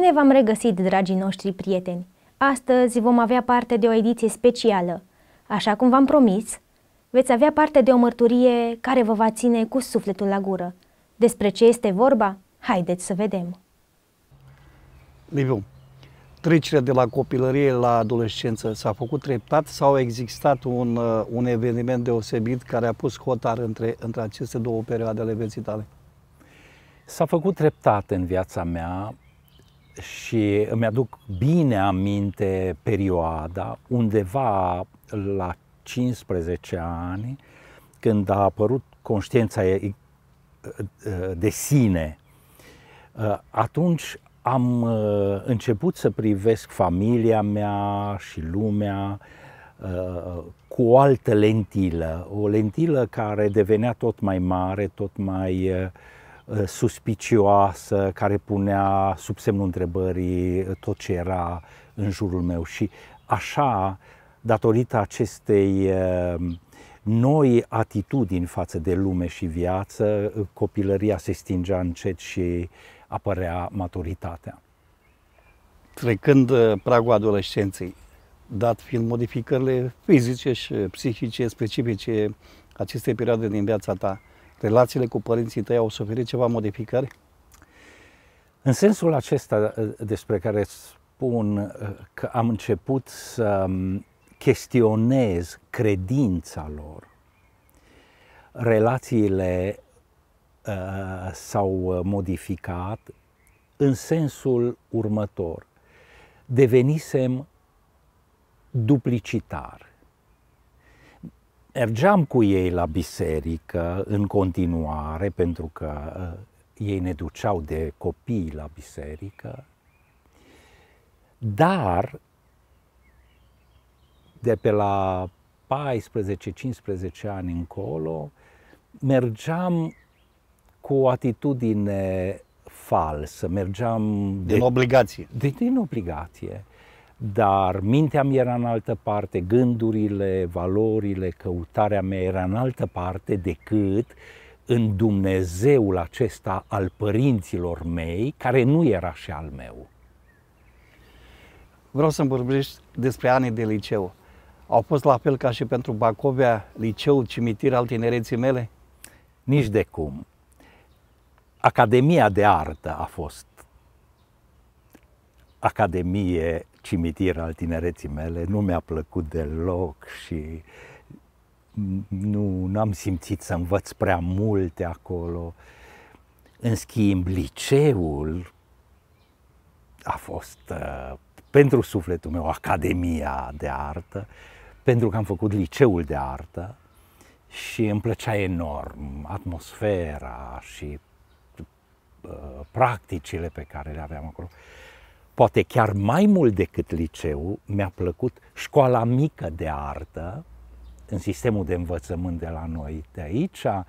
Bine v-am regăsit, dragii noștri prieteni! Astăzi vom avea parte de o ediție specială. Așa cum v-am promis, veți avea parte de o mărturie care vă va ține cu sufletul la gură. Despre ce este vorba? Haideți să vedem! Liviu, trecerea de la copilărie la adolescență s-a făcut treptat sau a existat un, uh, un eveniment deosebit care a pus hotar între, între aceste două perioade ale vieții tale? S-a făcut treptat în viața mea și îmi aduc bine aminte perioada, undeva la 15 ani, când a apărut conștiința de sine, atunci am uh, început să privesc familia mea și lumea uh, cu o altă lentilă, o lentilă care devenea tot mai mare, tot mai uh, Eh, suspicioasă, care punea sub semnul întrebării tot ce era în jurul meu. Și așa, datorită acestei eh, noi atitudini față de lume și viață, eh, copilăria se stingea încet și apărea maturitatea. Trecând pragul adolescenței, dat fiind modificările fizice și psihice specifice acestei perioade din viața ta, Relațiile cu părinții tăi au suferit ceva modificări? În sensul acesta uh, despre care spun uh, că am început să um, chestionez credința lor, relațiile uh, s-au uh, modificat în sensul următor. Devenisem duplicitar mergeam cu ei la biserică în continuare, pentru că uh, ei ne duceau de copii la biserică, dar de pe la 14-15 ani încolo, mergeam cu o atitudine falsă, mergeam... De, obligație. De, din obligație dar mintea mea era în altă parte, gândurile, valorile, căutarea mea era în altă parte decât în Dumnezeul acesta al părinților mei, care nu era și al meu. Vreau să-mi vorbești despre anii de liceu. Au fost la fel ca și pentru Bacovia, liceul, cimitir al tinereții mele? Nici de cum. Academia de Artă a fost academie cimitir al tinereții mele, nu mi-a plăcut deloc și nu am simțit să învăț prea multe acolo. În schimb, liceul a fost uh, pentru sufletul meu Academia de Artă, pentru că am făcut liceul de artă și îmi plăcea enorm atmosfera și uh, practicile pe care le aveam acolo poate chiar mai mult decât liceu, mi-a plăcut școala mică de artă în sistemul de învățământ de la noi de aici, eh,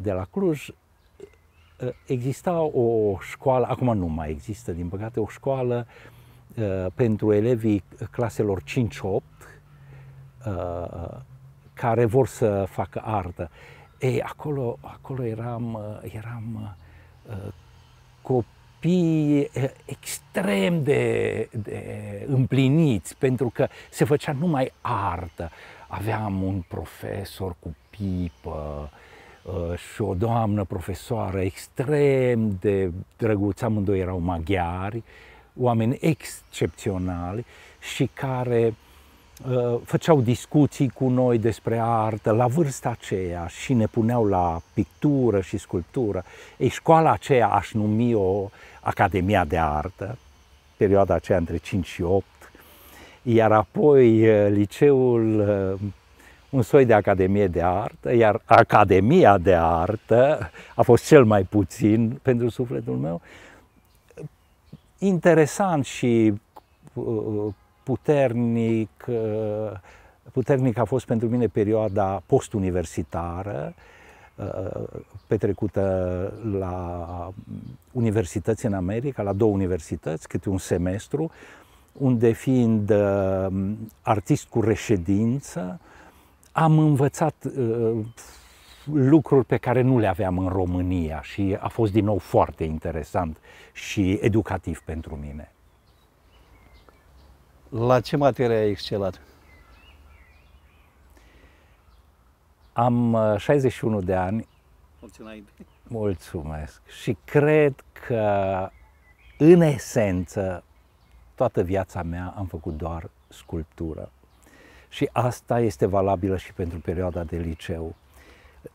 de la Cluj, eh, exista o școală, acum nu mai există, din păcate, o școală eh, pentru elevii claselor 5-8 care vor să facă artă. Ei, acolo, acolo eram, eram copii copii eh, extrem de, de împliniți, pentru că se făcea numai artă. Aveam un profesor cu pipă eh, și o doamnă profesoară extrem de drăguță, amândoi erau maghiari, oameni excepționali și care eh, făceau discuții cu noi despre artă la vârsta aceea și ne puneau la pictură și sculptură. Ei, școala aceea aș numi-o Academia de Artă, perioada aceea între 5 și 8, iar apoi eh, liceul, eh, un soi de Academie de Artă, iar Academia de Artă a fost cel mai puțin pentru sufletul meu, interesant și eh, puternic, puternic a fost pentru mine perioada postuniversitară, Uh, petrecută la universități în America, la două universități, câte un semestru, unde fiind uh, artist cu reședință, am învățat uh, lucruri pe care nu le aveam în România și a fost din nou foarte interesant și educativ pentru mine. La ce materie ai excelat? Am 61 uh, de ani. Mulți Mulțumesc. Și cred că, în esență, toată viața mea am făcut doar sculptură. Și asta este valabilă și pentru perioada de liceu.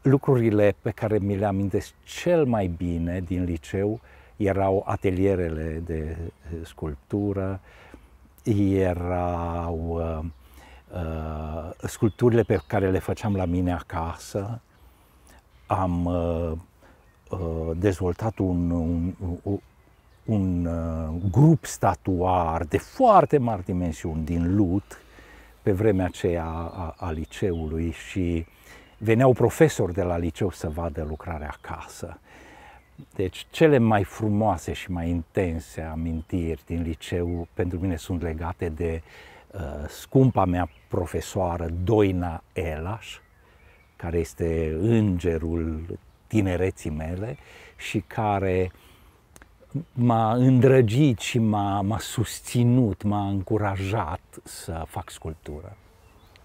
Lucrurile pe care mi le amintesc cel mai bine din liceu erau atelierele de uh, sculptură, erau uh, uh, sculpturile pe care le făceam la mine acasă, am uh, uh, dezvoltat un, un, un, un uh, grup statuar de foarte mari dimensiuni din Lut, pe vremea aceea a, a liceului și veneau profesori de la liceu să vadă lucrarea acasă. Deci cele mai frumoase și mai intense amintiri din liceu pentru mine sunt legate de uh, Uh, scumpa mea profesoară Doina Elaș, care este îngerul tinereții mele și care m-a îndrăgit și m-a, m-a susținut, m-a încurajat să fac sculptură.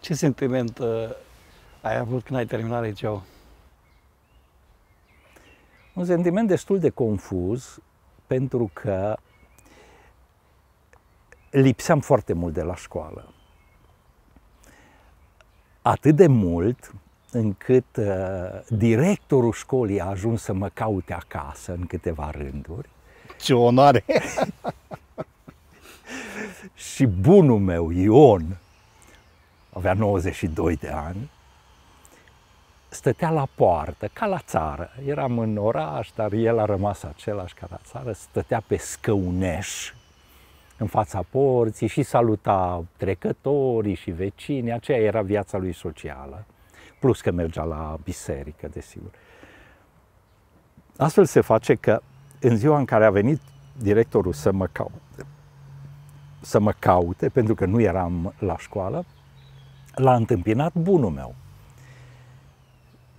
Ce sentiment uh, ai avut când ai terminat liceul? Un sentiment destul de confuz, pentru că lipseam foarte mult de la școală. Atât de mult încât uh, directorul școlii a ajuns să mă caute acasă în câteva rânduri. Ce onoare! și bunul meu, Ion, avea 92 de ani, stătea la poartă, ca la țară. Eram în oraș, dar el a rămas același ca la țară, stătea pe scăuneș, în fața porții și saluta trecătorii și vecinii. Aceea era viața lui socială. Plus că mergea la biserică, desigur. Astfel se face că în ziua în care a venit directorul să mă caute, să mă caute pentru că nu eram la școală, l-a întâmpinat bunul meu.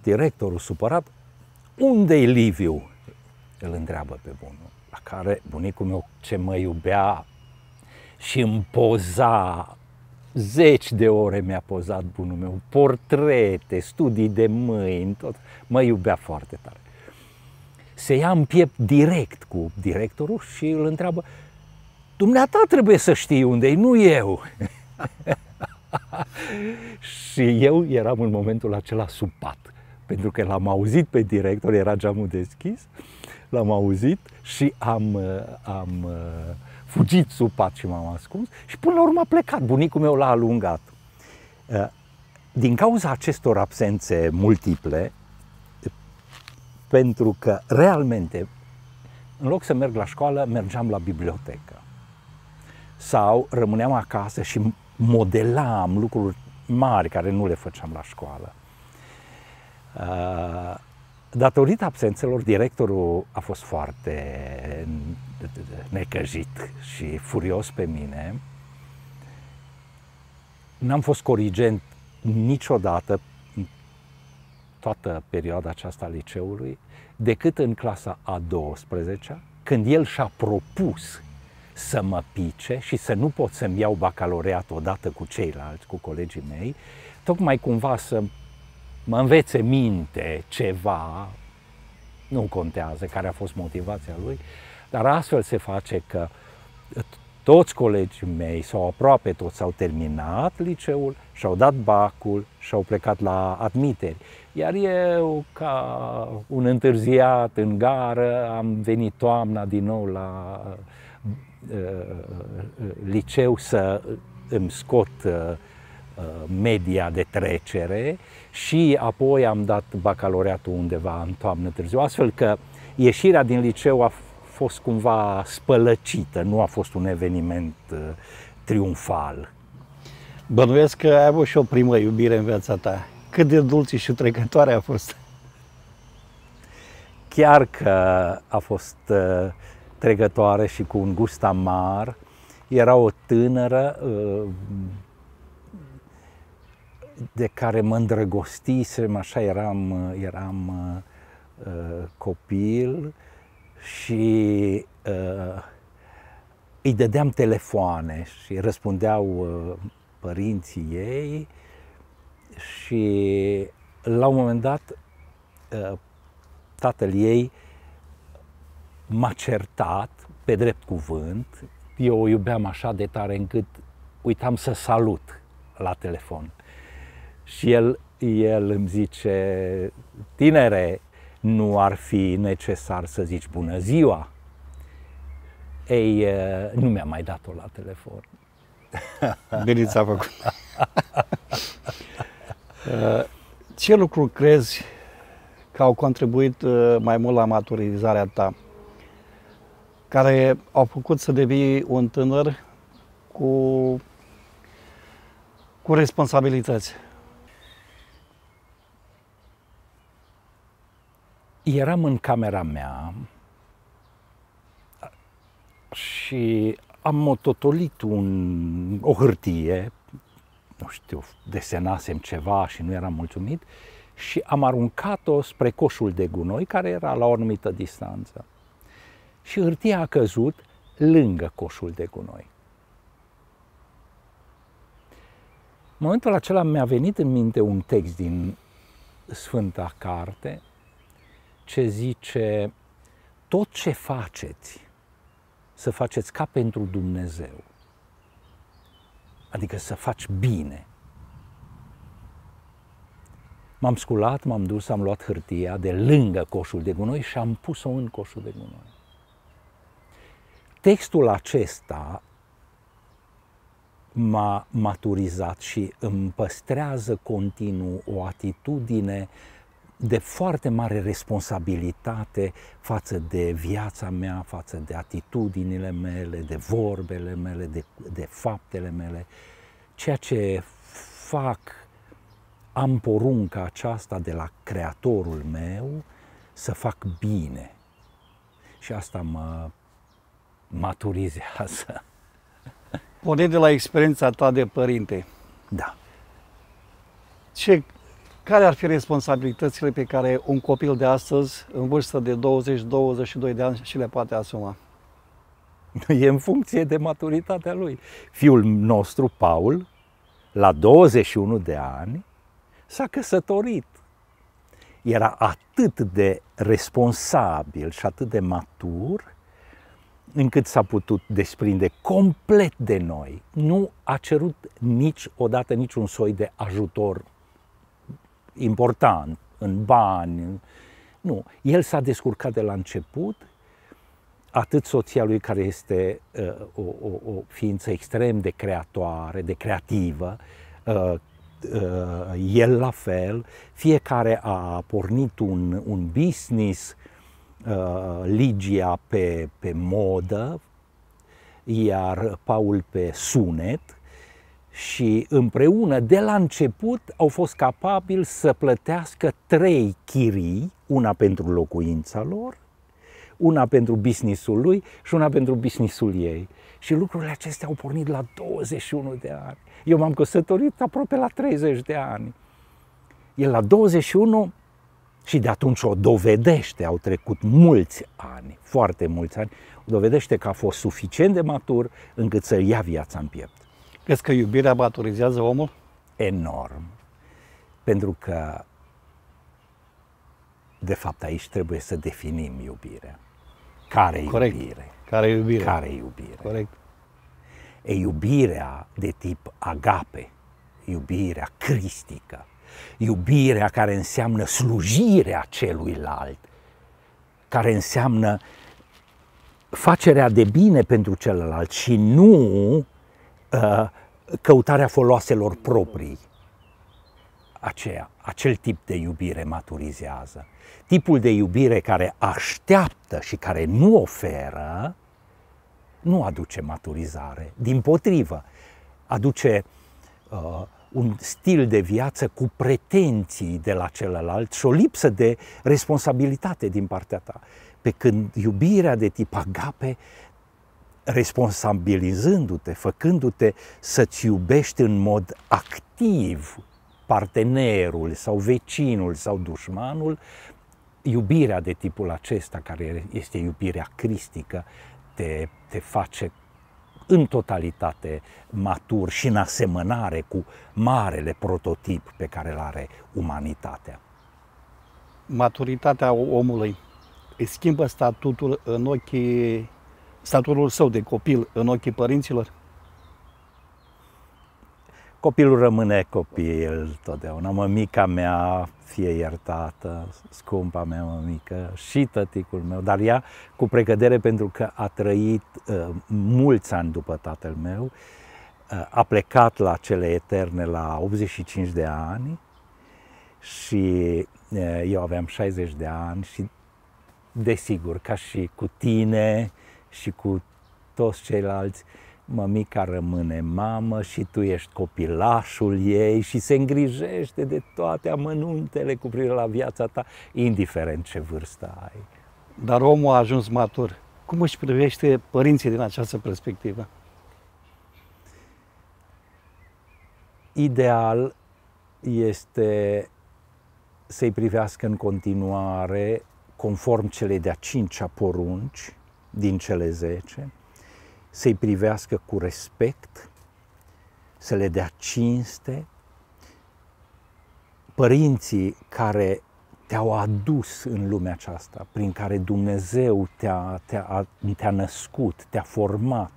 Directorul supărat, unde-i Liviu? Îl întreabă pe bunul, la care bunicul meu ce mă iubea și îmi poza zeci de ore mi-a pozat bunul meu, portrete, studii de mâini, tot. Mă iubea foarte tare. Se ia în piept direct cu directorul și îl întreabă, dumneata trebuie să știi unde e, nu eu. și eu eram în momentul acela supat, pentru că l-am auzit pe director, era geamul deschis, l-am auzit și am, am uh, fugit sub pat și m-am ascuns și până la urmă a plecat. Bunicul meu l-a alungat. Uh, din cauza acestor absențe multiple, pentru că realmente, în loc să merg la școală, mergeam la bibliotecă. Sau rămâneam acasă și modelam lucruri mari care nu le făceam la școală. Uh, datorită absențelor, directorul a fost foarte necăjit și furios pe mine. N-am fost corigent niciodată toată perioada aceasta a liceului, decât în clasa a 12-a, când el și-a propus să mă pice și să nu pot să-mi iau bacaloreat odată cu ceilalți, cu colegii mei, tocmai cumva să mă învețe minte ceva, nu contează care a fost motivația lui, dar astfel se face că toți colegii mei, sau aproape toți, au terminat liceul, și-au dat bacul și-au plecat la admiteri. Iar eu, ca un întârziat în gară, am venit toamna din nou la uh, uh liceu să îmi scot uh, uh, media de trecere și apoi am dat bacalaureatul undeva în toamnă târziu, astfel că ieșirea din liceu a fost cumva spălăcită, nu a fost un eveniment uh, triumfal. Bănuiesc că ai avut și o primă iubire în viața ta. Cât de dulce și trecătoare a fost? Chiar că a fost uh, trecătoare și cu un gust amar. Era o tânără uh, de care mă îndrăgostisem, așa eram, eram copil și uh, îi dădeam telefoane și răspundeau uh, părinții ei și la un moment dat uh, tatăl ei m-a certat pe drept cuvânt. Eu o iubeam așa de tare încât uitam să salut la telefon. Și el, el îmi zice, tinere, nu ar fi necesar să zici bună ziua. Ei, nu mi-a mai dat-o la telefon. Bine ți-a făcut. Ce lucru crezi că au contribuit mai mult la maturizarea ta? Care au făcut să devii un tânăr cu, cu responsabilități? eram în camera mea și am mototolit un, o hârtie, nu știu, desenasem ceva și nu eram mulțumit și am aruncat-o spre coșul de gunoi care era la o anumită distanță. Și hârtia a căzut lângă coșul de gunoi. În momentul acela mi-a venit în minte un text din Sfânta Carte, ce zice tot ce faceți, să faceți ca pentru Dumnezeu. Adică să faci bine. M-am sculat, m-am dus, am luat hârtia de lângă coșul de gunoi și am pus-o în coșul de gunoi. Textul acesta m-a maturizat și îmi păstrează continuu o atitudine uh, de foarte mare responsabilitate față de viața mea, față de atitudinile mele, de vorbele mele, de, de faptele mele. Ceea ce fac, am porunca aceasta de la Creatorul meu să fac bine. Și asta mă maturizează. Pune de la experiența ta de părinte. Da. Ce care ar fi responsabilitățile pe care un copil de astăzi, în vârstă de 20-22 de ani, și le poate asuma? E în funcție de maturitatea lui. Fiul nostru, Paul, la 21 de ani, s-a căsătorit. Era atât de responsabil și atât de matur încât s-a putut desprinde complet de noi. Nu a cerut niciodată niciun soi de ajutor important, în bani. Nu, el s-a descurcat de la început, atât soția lui care este uh, o, o, o ființă extrem de creatoare, de creativă, uh, uh el la fel, fiecare a pornit un, un business, uh, Ligia pe, pe modă, iar Paul pe sunet, și împreună, de la început, au fost capabili să plătească trei chirii, una pentru locuința lor, una pentru businessul lui și una pentru businessul ei. Și lucrurile acestea au pornit la 21 de ani. Eu m-am căsătorit aproape la 30 de ani. El la 21 și de atunci o dovedește, au trecut mulți ani, foarte mulți ani, o dovedește că a fost suficient de matur încât să ia viața în piept. Crezi că iubirea maturizează omul? Enorm. Pentru că, de fapt, aici trebuie să definim iubirea. Care e Corect. iubire? Care e iubire? Care e iubire? Corect. E iubirea de tip agape, iubirea cristică, iubirea care înseamnă slujirea celuilalt, care înseamnă facerea de bine pentru celălalt și nu Uh, căutarea foloaselor proprii. Aceea, acel tip de iubire maturizează. Tipul de iubire care așteaptă și care nu oferă, nu aduce maturizare. Din potrivă, aduce uh, un stil de viață cu pretenții de la celălalt și o lipsă de responsabilitate din partea ta. Pe când iubirea de tip agape responsabilizându-te, făcându-te să-ți iubești în mod activ partenerul sau vecinul sau dușmanul, iubirea de tipul acesta, care este iubirea cristică, te, te face în totalitate matur și în asemănare cu marele prototip pe care îl are umanitatea. Maturitatea omului îi schimbă statutul în ochii statutul său de copil în ochii părinților? Copilul rămâne copil totdeauna. Mămica mea fie iertată, scumpa mea mămică și tăticul meu, dar ea cu precădere pentru că a trăit uh, mulți ani după tatăl meu, uh, a plecat la cele eterne la 85 de ani și uh, eu aveam 60 de ani și desigur, ca și cu tine, uh, și cu toți ceilalți, mămica rămâne mamă și tu ești copilașul ei și se îngrijește de toate amănuntele cu privire la viața ta, indiferent ce vârstă ai. Dar omul a ajuns matur. Cum își privește părinții din această perspectivă? Ideal este să-i privească în continuare conform celei de-a cincea porunci, din cele zece, să-i privească cu respect, să le dea cinste. Părinții care te-au adus în lumea aceasta, prin care Dumnezeu te-a, te-a, te-a născut, te-a format,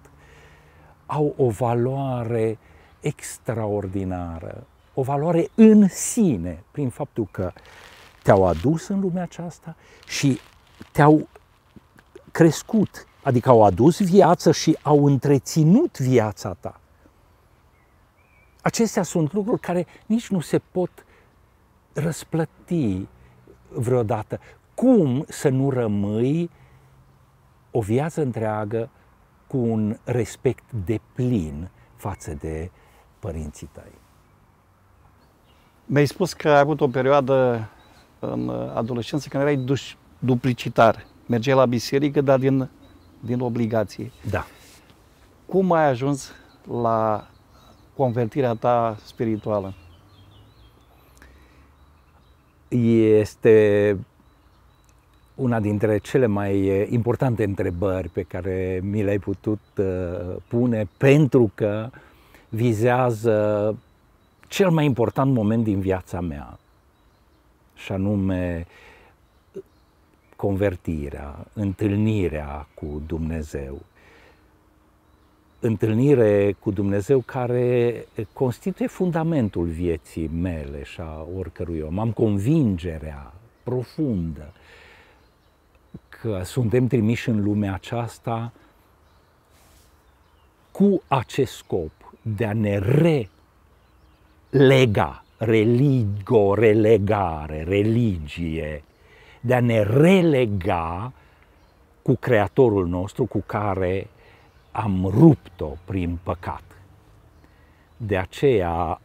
au o valoare extraordinară, o valoare în sine, prin faptul că te-au adus în lumea aceasta și te-au crescut, adică au adus viață și au întreținut viața ta. Acestea sunt lucruri care nici nu se pot răsplăti vreodată. Cum să nu rămâi o viață întreagă cu un respect de plin față de părinții tăi? Mi-ai spus că ai avut o perioadă în adolescență când erai duplicitar mergeai la biserică, dar din, din obligație. Da. Cum ai ajuns la convertirea ta spirituală? Este una dintre cele mai eh, importante întrebări pe care mi le-ai putut eh, pune pentru că vizează cel mai important moment din viața mea și anume uh, convertirea, întâlnirea cu Dumnezeu. Întâlnire cu Dumnezeu care constituie fundamentul vieții mele și a oricărui om. Am convingerea profundă că suntem trimiși în lumea aceasta cu acest scop de a ne relega, religo, relegare, religie, de a ne relega cu Creatorul nostru cu care am rupt-o prin păcat. De aceea,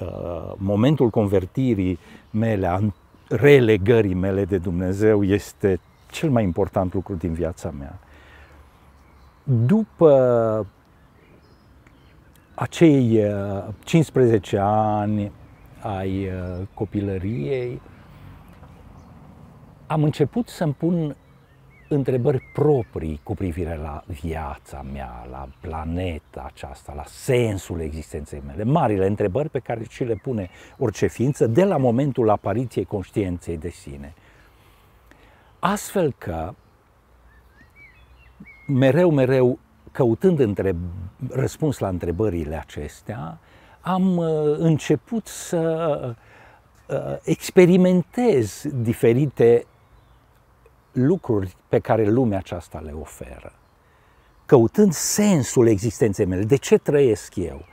uh, momentul convertirii mele, a relegării mele de Dumnezeu este cel mai important lucru din viața mea. După acei 15 uh, ani ai uh, copilăriei, am început să-mi pun întrebări proprii cu privire la viața mea, la planeta aceasta, la sensul existenței mele. Marile întrebări pe care și le pune orice ființă de la momentul apariției conștiinței de sine. Astfel că, mereu, mereu, căutând între... răspuns la întrebările acestea, am uh, început să uh, uh, experimentez diferite lucruri pe care lumea aceasta le oferă, căutând sensul existenței mele, de ce trăiesc eu.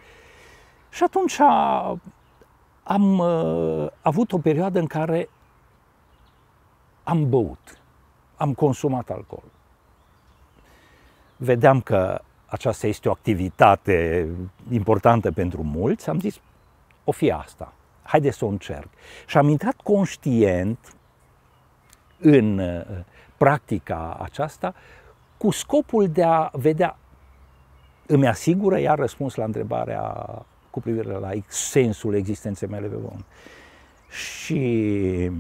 Și atunci am uh, avut o perioadă în care am băut, am consumat alcool. Vedeam că aceasta este o activitate importantă pentru mulți, am zis, o fi asta, haide să o încerc. Și am intrat conștient în uh, practica aceasta cu scopul de a vedea, îmi asigură iar răspuns la întrebarea cu privire la sensul existenței mele pe pământ. Și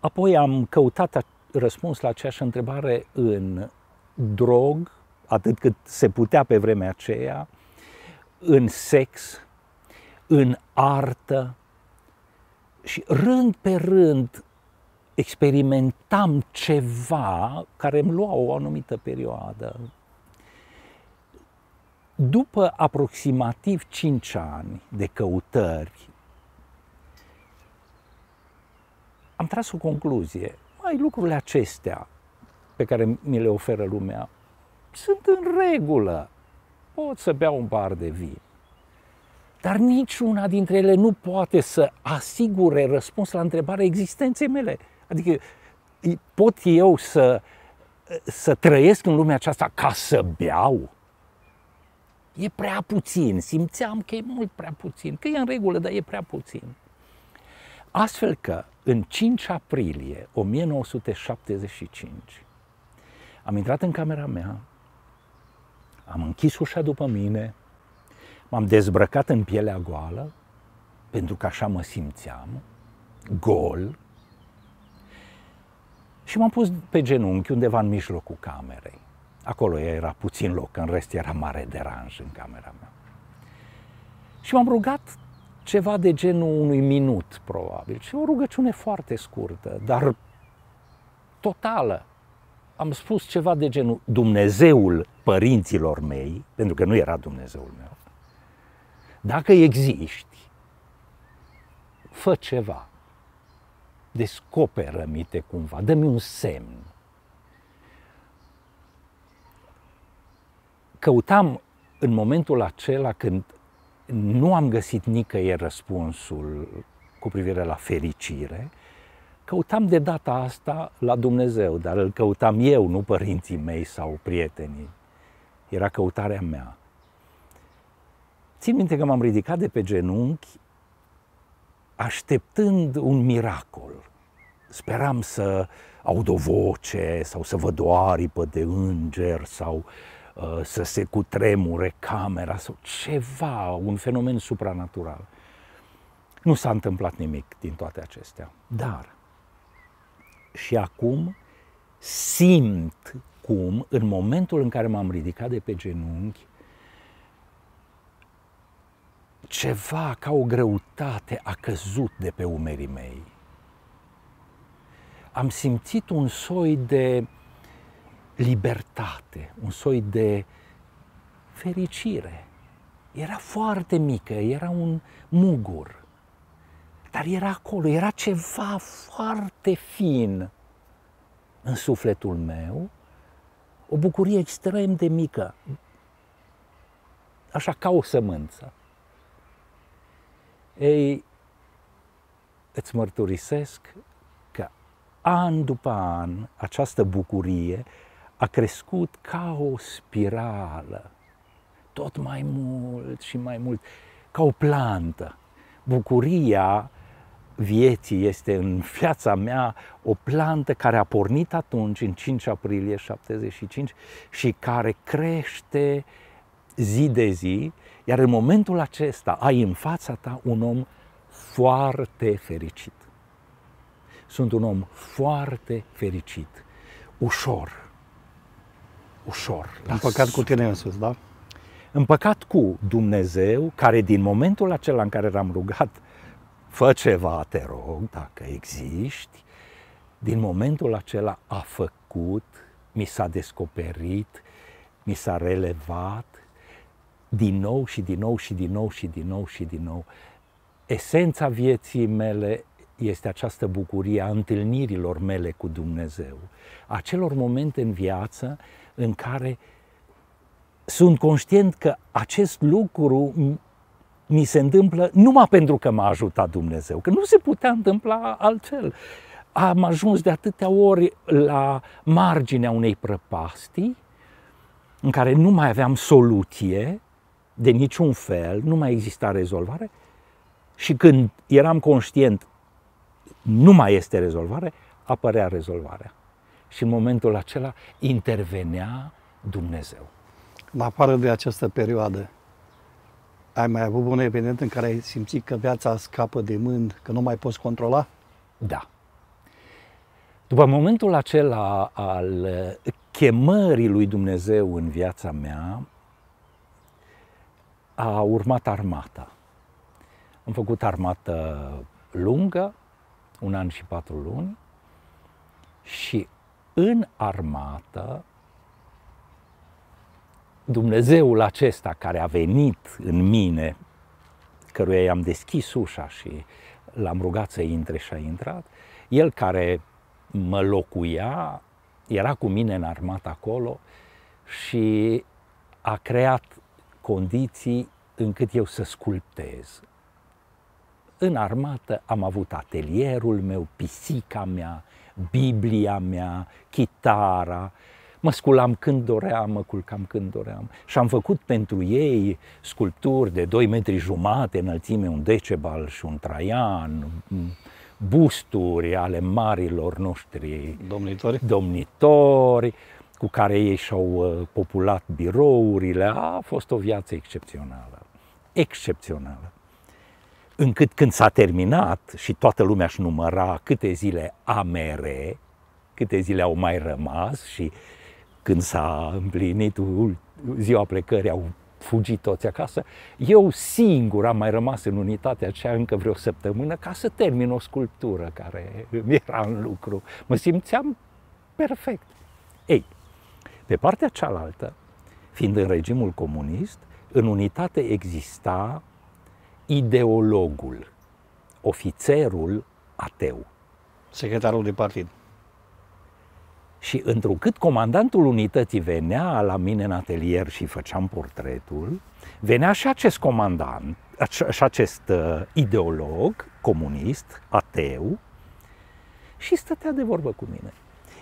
apoi am căutat răspuns la aceeași întrebare în drog, atât cât se putea pe vremea aceea, în sex, în artă și rând pe rând experimentam ceva care îmi lua o anumită perioadă. După aproximativ 5 ani de căutări, am tras o concluzie. Mai lucrurile acestea pe care mi le oferă lumea sunt în regulă. Pot să beau un bar de vin. Dar niciuna dintre ele nu poate să asigure răspuns la întrebarea existenței mele. Adică pot eu să, să trăiesc în lumea aceasta ca să beau? E prea puțin, simțeam că e mult prea puțin, că e în regulă, dar e prea puțin. Astfel că, în 5 aprilie 1975, am intrat în camera mea, am închis ușa după mine, m-am dezbrăcat în pielea goală, pentru că așa mă simțeam, gol, și m-am pus pe genunchi undeva în mijlocul camerei. Acolo era puțin loc, în rest era mare deranj în camera mea. Și m-am rugat ceva de genul unui minut, probabil. Și o rugăciune foarte scurtă, dar totală. Am spus ceva de genul Dumnezeul părinților mei, pentru că nu era Dumnezeul meu. Dacă existi, fă ceva descoperă-mi-te cumva, dă-mi un semn. Căutam în momentul acela când nu am găsit nicăieri răspunsul cu privire la fericire, căutam de data asta la Dumnezeu, dar îl căutam eu, nu părinții mei sau prietenii. Era căutarea mea. Țin minte că m-am ridicat de pe genunchi așteptând un miracol. Speram să aud o voce sau să văd o aripă de înger sau uh, să se cutremure camera sau ceva, un fenomen supranatural. Nu s-a întâmplat nimic din toate acestea, dar și acum simt cum, în momentul în care m-am ridicat de pe genunchi, ceva ca o greutate a căzut de pe umerii mei. Am simțit un soi de libertate, un soi de fericire. Era foarte mică, era un mugur, dar era acolo, era ceva foarte fin în sufletul meu, o bucurie extrem de mică, așa ca o sămânță. Ei, îți mărturisesc că an după an această bucurie a crescut ca o spirală, tot mai mult și mai mult, ca o plantă. Bucuria vieții este în viața mea o plantă care a pornit atunci, în 5 aprilie 75, și care crește zi de zi iar în momentul acesta ai în fața ta un om foarte fericit. Sunt un om foarte fericit, ușor, ușor. Împăcat cu tine însuți, da? Împăcat cu Dumnezeu, care din momentul acela în care l-am rugat, fă ceva, te rog, dacă existi, din momentul acela a făcut, mi s-a descoperit, mi s-a relevat din nou și din nou și din nou și din nou și din nou. Esența vieții mele este această bucurie a întâlnirilor mele cu Dumnezeu, acelor momente în viață în care sunt conștient că acest lucru mi se întâmplă numai pentru că m-a ajutat Dumnezeu, că nu se putea întâmpla altfel. Am ajuns de atâtea ori la marginea unei prăpastii în care nu mai aveam soluție de niciun fel, nu mai exista rezolvare și când eram conștient nu mai este rezolvare, apărea rezolvarea. Și în momentul acela intervenea Dumnezeu. În afară de această perioadă, ai mai avut un eveniment în care ai simțit că viața scapă de mând, că nu mai poți controla? Da. După momentul acela al uh, chemării lui Dumnezeu în viața mea, a urmat armata. Am făcut armată lungă, un an și patru luni, și în armată, Dumnezeul acesta care a venit în mine, căruia i-am deschis ușa și l-am rugat să intre și a intrat, el care mă locuia, era cu mine în armată acolo și a creat condiții încât eu să sculptez. În armată am avut atelierul meu, pisica mea, Biblia mea, chitara, mă sculam când doream, mă culcam când doream și am făcut pentru ei sculpturi de 2 metri jumate înălțime, un decebal și un traian, busturi ale marilor noștri domnitori, domnitori cu care ei și-au uh, populat birourile, a fost o viață excepțională. Excepțională. Încât când s-a terminat și toată lumea își număra câte zile amere, câte zile au mai rămas și când s-a împlinit ziua plecării au fugit toți acasă, eu singur am mai rămas în unitatea aceea încă vreo săptămână ca să termin o sculptură care mi era în lucru. Mă simțeam perfect. Ei, pe partea cealaltă, fiind în regimul comunist, în unitate exista ideologul, ofițerul ateu. Secretarul de partid. Și întrucât comandantul unității venea la mine în atelier și făceam portretul, venea și acest comandant, și acest uh, ideolog comunist, ateu, și stătea de vorbă cu mine.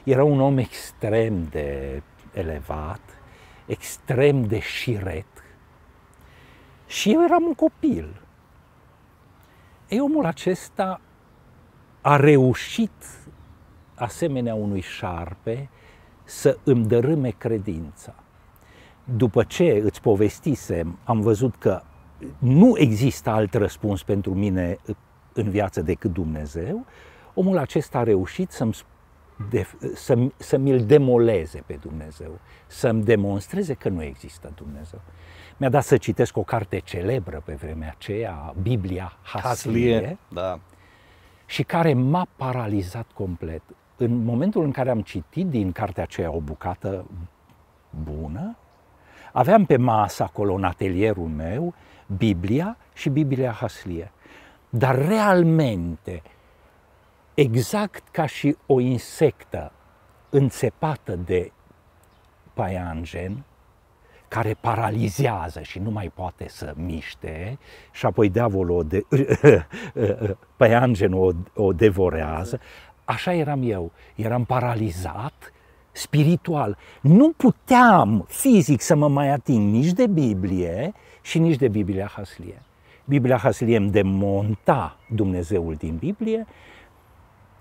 Era un om extrem de elevat, extrem de șiret și eu eram un copil. Ei, omul acesta a reușit, asemenea unui șarpe, să îmi dărâme credința. După ce îți povestisem, am văzut că nu există alt răspuns pentru mine în viață decât Dumnezeu, omul acesta a reușit să-mi de, să, să mi-l demoleze pe Dumnezeu, să-mi demonstreze că nu există Dumnezeu. Mi-a dat să citesc o carte celebră pe vremea aceea, Biblia Haslie, Haslie da. și care m-a paralizat complet. În momentul în care am citit din cartea aceea o bucată bună, aveam pe masă acolo, în atelierul meu, Biblia și Biblia Haslie. Dar realmente exact ca și o insectă înțepată de paianjen, care paralizează și nu mai poate să miște și apoi diavolul o de, paianjenul o, o devorează. Așa eram eu, eram paralizat spiritual. Nu puteam fizic să mă mai ating nici de Biblie și nici de Biblia Haslie. Biblia Haslie îmi demonta Dumnezeul din Biblie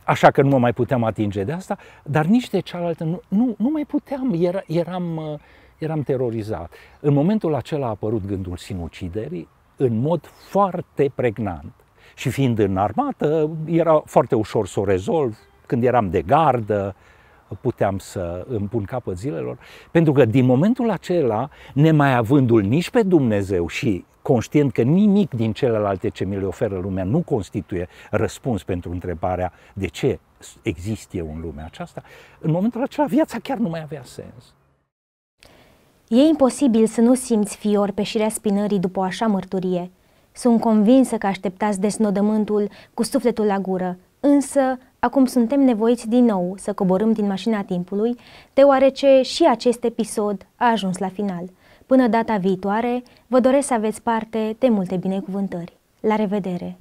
Așa că nu mă mai puteam atinge de asta, dar nici de cealaltă nu, nu, nu mai puteam, era, eram, uh, eram terorizat. În momentul acela a apărut gândul sinuciderii în mod foarte pregnant. Și fiind în armată, era foarte ușor să o rezolv. Când eram de gardă, uh, puteam să îmi pun capăt zilelor, pentru că din momentul acela, nemai avându-l nici pe Dumnezeu și conștient că nimic din celelalte ce mi le oferă lumea nu constituie răspuns pentru întrebarea de ce există eu în lumea aceasta, în momentul acela viața chiar nu mai avea sens. E imposibil să nu simți fior pe șirea spinării după o așa mărturie. Sunt convinsă că așteptați desnodământul cu sufletul la gură, însă Acum suntem nevoiți din nou să coborâm din mașina timpului, deoarece și acest episod a ajuns la final. Până data viitoare, vă doresc să aveți parte de multe binecuvântări. La revedere!